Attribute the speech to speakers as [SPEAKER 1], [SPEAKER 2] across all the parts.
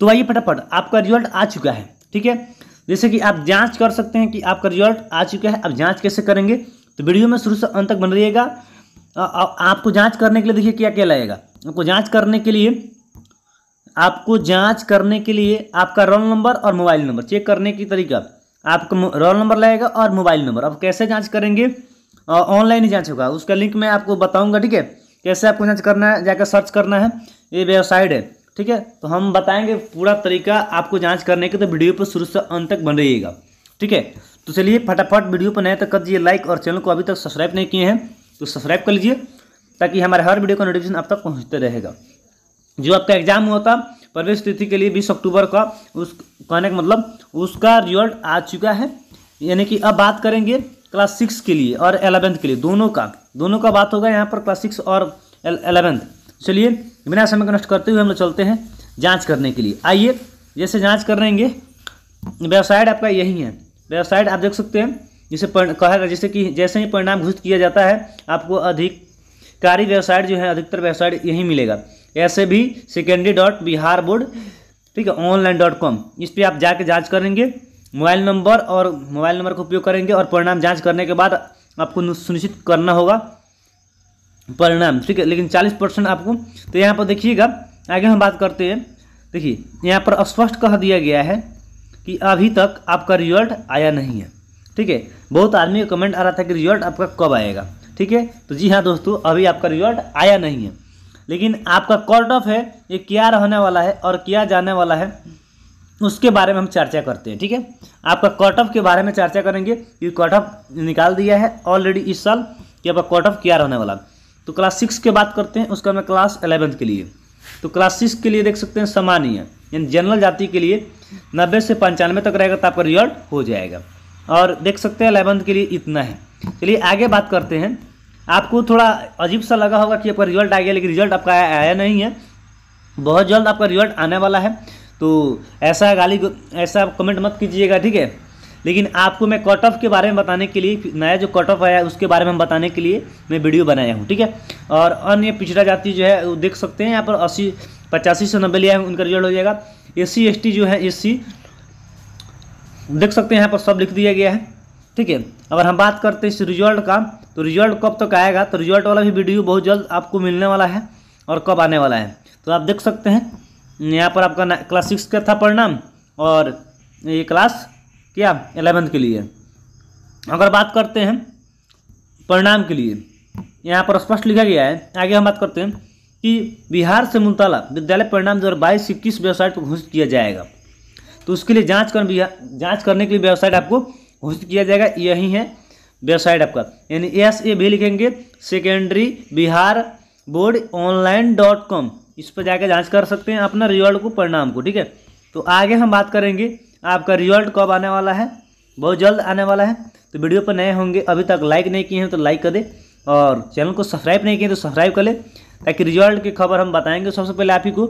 [SPEAKER 1] तो आइए फटाफट आपका रिजल्ट आ चुका है ठीक है जैसे कि आप जांच कर सकते हैं कि आपका रिजल्ट आ चुका है आप जांच कैसे करेंगे तो वीडियो में शुरू से अंत तक बन रहिएगा आपको जांच करने के लिए देखिए क्या क्या लगेगा आपको जांच करने के लिए आपको जांच करने के लिए आपका रोल नंबर और मोबाइल नंबर चेक करने की तरीका आपका रोल नंबर लगेगा और मोबाइल नंबर अब कैसे जाँच करेंगे ऑनलाइन ही जाँच होगा उसका लिंक मैं आपको बताऊँगा ठीक है कैसे आपको जाँच करना है जाकर सर्च करना है ये वेबसाइट है ठीक है तो हम बताएंगे पूरा तरीका आपको जांच करने के तो वीडियो पर शुरू से अंत तक बन रहिएगा ठीक है तो चलिए फटाफट वीडियो पर नए तक तो कर दीजिए लाइक और चैनल को अभी तक सब्सक्राइब नहीं किए हैं तो सब्सक्राइब कर लीजिए ताकि हमारे हर वीडियो का नोटिफिकेशन आप तक पहुँचते रहेगा जो आपका एग्जाम हुआ था प्रवेश तिथि के लिए बीस अक्टूबर का उस कहने का मतलब उसका रिजल्ट आ चुका है यानी कि अब बात करेंगे क्लास सिक्स के लिए और एलेवेंथ के लिए दोनों का दोनों का बात होगा यहाँ पर क्लास सिक्स और एलेवेंथ चलिए बिना समय को नष्ट करते हुए हम लोग चलते हैं जाँच करने के लिए आइए जैसे जाँच करेंगे वेबसाइट आपका यही है वेबसाइट आप देख सकते हैं जिसे कहा जैसे कि जैसे ही परिणाम घोषित किया जाता है आपको अधिक वेबसाइट जो है अधिकतर वेबसाइट यही मिलेगा ऐसे भी सेकेंडरी डॉट बिहार बोर्ड ठीक है ऑनलाइन डॉट कॉम इस पर आप जाके जांच करेंगे मोबाइल नंबर और मोबाइल नंबर का उपयोग करेंगे और परिणाम जांच करने के बाद आपको सुनिश्चित करना होगा परिणाम ठीक है लेकिन चालीस परसेंट आपको तो यहाँ पर देखिएगा आगे हम बात करते हैं देखिए यहाँ पर स्पष्ट कह दिया गया है कि अभी तक आपका रिजल्ट आया नहीं है ठीक है बहुत आदमी का कमेंट आ रहा था कि रिजल्ट आपका कब आएगा ठीक है तो जी हाँ दोस्तों अभी आपका रिजल्ट आया नहीं है लेकिन आपका कॉर्ट ऑफ है ये क्या रहने वाला है और क्या जाने वाला है उसके बारे में हम चर्चा करते हैं ठीक है आपका कॉर्ट ऑफ के बारे में चर्चा करेंगे कि कॉर्ट ऑफ निकाल दिया है ऑलरेडी इस साल कि आपका कॉट ऑफ क्या रहने वाला है तो क्लास सिक्स की बात करते हैं उसका मैं क्लास एलेवेंथ के लिए तो क्लास सिक्स के लिए देख सकते हैं सामान्य यानी जनरल जाति के लिए नब्बे से पंचानवे तक रहेगा तो आपका रिजल्ट हो जाएगा और देख सकते हैं एलेवंथ के लिए इतना है चलिए आगे बात करते हैं आपको थोड़ा अजीब सा लगा होगा कि आपका रिजल्ट आ गया लेकिन रिजल्ट आपका आया नहीं है बहुत जल्द आपका रिजल्ट आने वाला है तो ऐसा गाली ऐसा आप कमेंट मत कीजिएगा ठीक है लेकिन आपको मैं कट ऑफ के बारे में बताने के लिए नया जो कट ऑफ आया है उसके बारे में हम बताने के लिए मैं वीडियो बनाया हूँ ठीक है और अन्य पिछड़ा जाति जो है वो देख सकते हैं यहाँ पर अस्सी पचासी से नब्बे लिया है उनका रिजल्ट हो जाएगा एस सी जो है एस देख सकते हैं यहाँ पर सब लिख दिया गया है ठीक है अगर हम बात करते हैं इस रिजल्ट का तो रिजल्ट कब तक आएगा तो रिजल्ट वाला भी वीडियो बहुत जल्द आपको मिलने वाला है और कब आने वाला है तो आप देख सकते हैं यहाँ पर आपका क्लास सिक्स का था परिणाम और ये क्लास क्या एलेवेंथ के लिए अगर बात करते हैं परिणाम के लिए यहाँ पर स्पष्ट लिखा गया है आगे हम बात करते हैं कि बिहार से मुंतला विद्यालय परिणाम दो हज़ार बाईस इक्कीस किस वेबसाइट पर घोषित किया जाएगा तो उसके लिए जांच कर जांच करने के लिए वेबसाइट आपको घोषित किया जाएगा यही है वेबसाइट आपका यानी एस ए भी लिखेंगे secondary Bihar board online dot com इस पर जाकर जाँच कर सकते हैं अपना रिजल्ट को परिणाम को ठीक है तो आगे हम बात करेंगे आपका रिजल्ट कब आने वाला है बहुत जल्द आने वाला है तो वीडियो पर नए होंगे अभी तक लाइक नहीं किए हैं तो लाइक कर दे और चैनल को सब्सक्राइब नहीं किए तो सब्सक्राइब कर ले ताकि रिजल्ट की खबर हम बताएंगे सबसे पहले आप ही को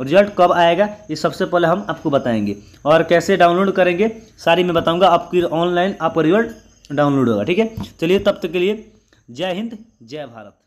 [SPEAKER 1] रिजल्ट कब आएगा ये सबसे पहले हम आपको बताएंगे और कैसे डाउनलोड करेंगे सारी मैं बताऊंगा आपकी ऑनलाइन आपका रिजल्ट डाउनलोड होगा ठीक है चलिए तब तक के लिए जय हिंद जय भारत